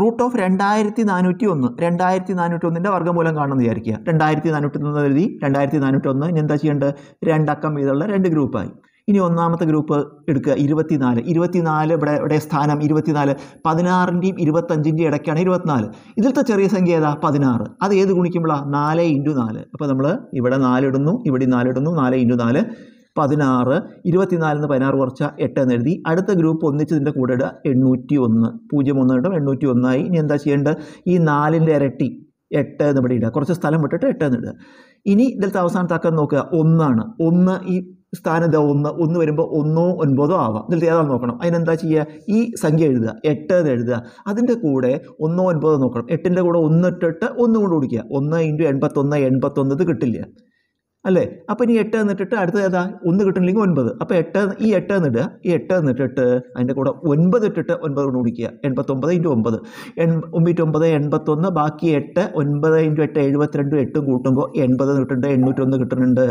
root of രണ്ടായിരത്തി നാനൂറ്റി ഒന്ന് രണ്ടായിരത്തി നാനൂറ്റി ഒന്നിൻ്റെ വർഗ്ഗമൂലം കാണുമെന്ന് വിചാരിക്കുക രണ്ടായിരത്തി നാനൂറ്റി ഒന്ന് എഴുതി രണ്ടായിരത്തി നാനൂറ്റി ഒന്ന് ഇനി എന്താ ചെയ്യേണ്ടത് രണ്ടക്കം ഇതുള്ള രണ്ട് ഗ്രൂപ്പായി ഇനി ഒന്നാമത്തെ ഗ്രൂപ്പ് എടുക്കുക ഇരുപത്തിനാല് ഇരുപത്തിനാല് ഇവിടെ ഇവിടെ സ്ഥാനം ഇരുപത്തിനാല് പതിനാറിൻ്റെയും ഇരുപത്തഞ്ചിൻ്റെയും ഇടയ്ക്കാണ് ഇരുപത്തിനാല് ഇതിലത്തെ ചെറിയ സംഖ്യ ഏതാ പതിനാറ് അത് ഏത് ഗുണിക്കുമ്പോഴാണ് നാല് ഇൻറ്റു നാല് അപ്പോൾ നമ്മൾ ഇവിടെ നാലിടുന്നു ഇവിടെ നാലിടുന്നു നാല് ഇൻറ്റു നാല് പതിനാറ് നിന്ന് പതിനാറ് കുറച്ച എട്ട് എന്ന് എഴുതി അടുത്ത ഗ്രൂപ്പ് ഒന്നിച്ചതിൻ്റെ കൂടെ ഇടുക എണ്ണൂറ്റി ഒന്ന് പൂജ്യം ഒന്ന് കിട്ടും എണ്ണൂറ്റി ഒന്നായി ഇനി എന്താ ചെയ്യേണ്ടത് ഈ നാലിൻ്റെ ഇരട്ടി എട്ട് എന്ന് ഇവിടെ ഇടുക കുറച്ച് സ്ഥലം വിട്ടിട്ട് എട്ട് എന്ന് ഇടുക ഇനി ഇതിലത്തെ അവസാനത്തെ അക്കം നോക്കുക ഒന്നാണ് ഒന്ന് ഈ സ്ഥാനത ഒന്ന് ഒന്ന് വരുമ്പോൾ ഒന്നോ ഒൻപതോ ആവാം ഇതിൽ ഏതാണ് നോക്കണം അതിനെന്താ ചെയ്യുക ഈ സംഖ്യ എഴുതുക എട്ട് എന്ന് എഴുതുക അതിൻ്റെ കൂടെ ഒന്നോ ഒൻപതോ നോക്കണം എട്ടിൻ്റെ കൂടെ ഒന്നിട്ടിട്ട് ഒന്നും കൊണ്ട് കുടിക്കുക ഒന്ന് ഇൻറ്റു എൺപത്തൊന്ന് എൺപത്തൊന്നത് കിട്ടില്ല അല്ലേ അപ്പോൾ ഇനി എട്ട് എന്നിട്ടിട്ട് അടുത്ത ഏതാ ഒന്ന് കിട്ടണില്ലെങ്കിൽ ഒൻപത് അപ്പോൾ എട്ട് ഈ എട്ട് എന്നിടുക ഈ എട്ട് എന്നിട്ടിട്ട് അതിൻ്റെ കൂടെ ഒൻപത് ഇട്ടിട്ട് ഒൻപത് കൊണ്ട് കുടിക്കുക എൺപത്തൊമ്പത് ഇൻറ്റു ഒമ്പത് എൺ ഒമ്പത്തൊമ്പത് എൺപത്തൊന്ന് ബാക്കി എട്ട് ഒൻപത് ഇൻറ്റു എട്ട് എഴുപത്തിരണ്ടും എട്ടും കൂട്ടുമ്പോൾ എൺപത് കിട്ടുന്നുണ്ട് എണ്ണൂറ്റൊന്ന് കിട്ടുന്നുണ്ട്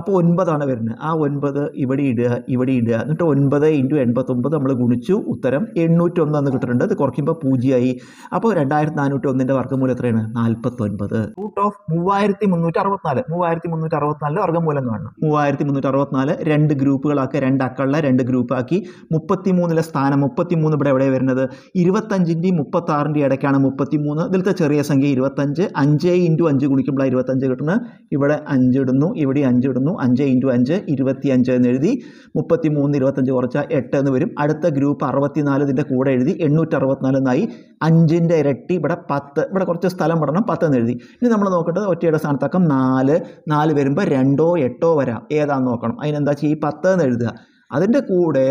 അപ്പോൾ ഒൻപതാണ് വരുന്നത് ആ ഒൻപത് ഇവിടെ ഇടുക ഇവിടെ ഇടുക എന്നിട്ട് ഒൻപത് ഇൻറ്റു എൺപത്തൊമ്പത് നമ്മൾ ഗുണിച്ചു ഉത്തരം എണ്ണൂറ്റൊന്ന് എന്ന് കിട്ടുന്നുണ്ട് അത് കുറയ്ക്കുമ്പോൾ പൂജ്യമായി അപ്പോൾ രണ്ടായിരത്തി നാനൂറ്റി ഒന്നിൻ്റെ വർഗ്ഗമൂലം എത്രയാണ് നാൽപ്പത്തൊൻപത് റൂട്ട് ഓഫ് മൂവായിരത്തി മുന്നൂറ്റി അറുപത്തിനാല് മൂവായിരത്തി മുന്നൂറ്റി അറുപത്തി അറുപത്തിനാല് മൂലം കാണണം മൂവായിരത്തി മുന്നൂറ്റി അറുപത്തിനാല് രണ്ട് ഗ്രൂപ്പുകളാക്കി രണ്ട് അക്കളിലെ രണ്ട് ഗ്രൂപ്പാക്കി മുപ്പത്തിമൂന്നിലെ സ്ഥാനം മുപ്പത്തിമൂന്ന് ഇവിടെ എവിടെ വരുന്നത് ഇരുപത്തഞ്ചിൻ്റെയും മുപ്പത്താറിൻ്റെയും ഇടയ്ക്കാണ് മുപ്പത്തിമൂന്ന് ഇതിലത്തെ ചെറിയ സംഖ്യ ഇരുപത്തഞ്ച് അഞ്ച് ഇൻറ്റു അഞ്ച് ഗുണിക്കുമ്പോൾ ഇരുപത്തഞ്ച് കിട്ടുന്നത് ഇവിടെ അഞ്ച് ഇടുന്നു ഇവിടെ അഞ്ച് ഇടുന്നു അഞ്ച് ഇൻറ്റു അഞ്ച് ഇരുപത്തി അഞ്ച് എന്ന് എഴുതി മുപ്പത്തിമൂന്ന് ഇരുപത്തഞ്ച് കുറച്ചാൽ എട്ട് എന്ന് വരും അടുത്ത ഗ്രൂപ്പ് അറുപത്തിനാല് ഇതിൻ്റെ കൂടെ എഴുതി എണ്ണൂറ്റി അറുപത്തിനാല് എന്നായി അഞ്ചിൻ്റെ ഇരട്ടി ഇവിടെ പത്ത് ഇവിടെ കുറച്ച് സ്ഥലം പെടണം പത്ത് എന്ന് എഴുതി ഇനി നമ്മൾ നോക്കട്ടെ ഒറ്റയുടെ സ്ഥാനത്തക്കം നാല് നാല് വരുമ്പോൾ രണ്ടോ എട്ടോ വരാം ഏതാന്ന് നോക്കണം അതിനെന്താ ചെയ്യുക ഈ പത്ത് എന്ന് എഴുതുക അതിൻ്റെ കൂടെ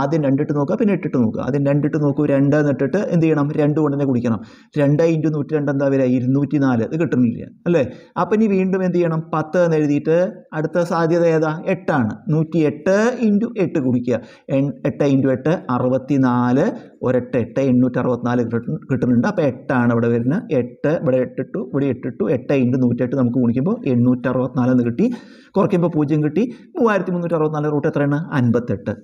ആദ്യം രണ്ടിട്ട് നോക്കുക പിന്നെ എട്ടിട്ട് നോക്കുക ആദ്യം രണ്ടിട്ട് നോക്കൂ രണ്ട് എന്നിട്ടിട്ട് എന്ത് ചെയ്യണം രണ്ട് കൊണ്ട് തന്നെ കുടിക്കണം രണ്ട് ഇൻറ്റു നൂറ്റി രണ്ട് എന്താ വരിക ഇരുന്നൂറ്റി നാല് ഇത് കിട്ടുന്നില്ല അല്ലേ അപ്പം ഇനി വീണ്ടും എന്ത് ചെയ്യണം പത്ത് എന്ന് എഴുതിയിട്ട് അടുത്ത സാധ്യത ഏതാ എട്ടാണ് നൂറ്റി എട്ട് ഇൻറ്റു എട്ട് കുടിക്കുക എട്ട് ഇൻറ്റു എട്ട് അറുപത്തി നാല് ഒരെട്ട് എട്ട് എണ്ണൂറ്റി അറുപത്തിനാല് കിട്ടുന്നുണ്ട് അപ്പോൾ എട്ടാണ് ഇവിടെ വരുന്നത് എട്ട് ഇവിടെ എട്ടിട്ടു ഇവിടെ എട്ടിട്ടു എട്ട് ഇൻറ്റു നൂറ്റെട്ട് നമുക്ക് ഗുണിക്കുമ്പോൾ എണ്ണൂറ്റി അറുപത്തിനാല് എന്ന് കിട്ടി കുറയ്ക്കുമ്പോൾ പൂജ്യം കിട്ടി മൂവായിരത്തി മുന്നൂറ്റി അറുപത്തിനാല് റൂട്ട് എത്രയാണ് അൻപത്തെട്ട്